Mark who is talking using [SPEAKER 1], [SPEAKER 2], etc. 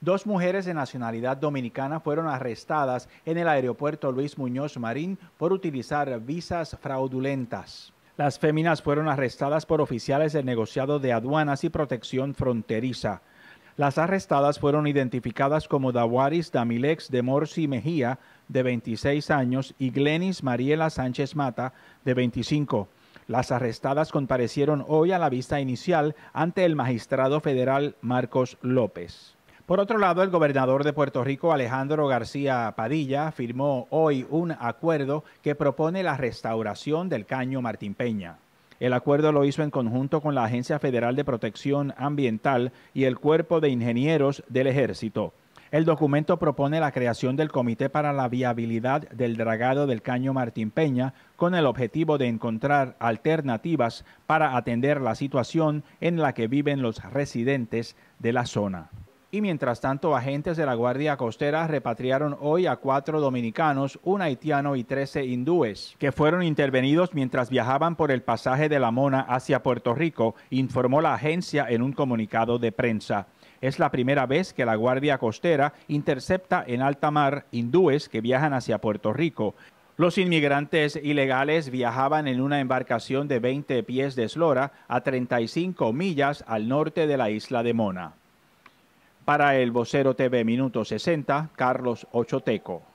[SPEAKER 1] Dos mujeres de nacionalidad dominicana fueron arrestadas en el aeropuerto Luis Muñoz Marín por utilizar visas fraudulentas. Las féminas fueron arrestadas por oficiales del negociado de aduanas y protección fronteriza. Las arrestadas fueron identificadas como Dawaris Damilex de Morsi Mejía, de 26 años, y Glenis Mariela Sánchez Mata, de 25. Las arrestadas comparecieron hoy a la vista inicial ante el magistrado federal Marcos López. Por otro lado, el gobernador de Puerto Rico, Alejandro García Padilla, firmó hoy un acuerdo que propone la restauración del caño Martín Peña. El acuerdo lo hizo en conjunto con la Agencia Federal de Protección Ambiental y el Cuerpo de Ingenieros del Ejército. El documento propone la creación del Comité para la Viabilidad del Dragado del Caño Martín Peña con el objetivo de encontrar alternativas para atender la situación en la que viven los residentes de la zona. Y mientras tanto, agentes de la Guardia Costera repatriaron hoy a cuatro dominicanos, un haitiano y 13 hindúes, que fueron intervenidos mientras viajaban por el pasaje de la Mona hacia Puerto Rico, informó la agencia en un comunicado de prensa. Es la primera vez que la Guardia Costera intercepta en alta mar hindúes que viajan hacia Puerto Rico. Los inmigrantes ilegales viajaban en una embarcación de 20 pies de eslora a 35 millas al norte de la isla de Mona. Para el vocero TV Minuto 60, Carlos Ochoteco.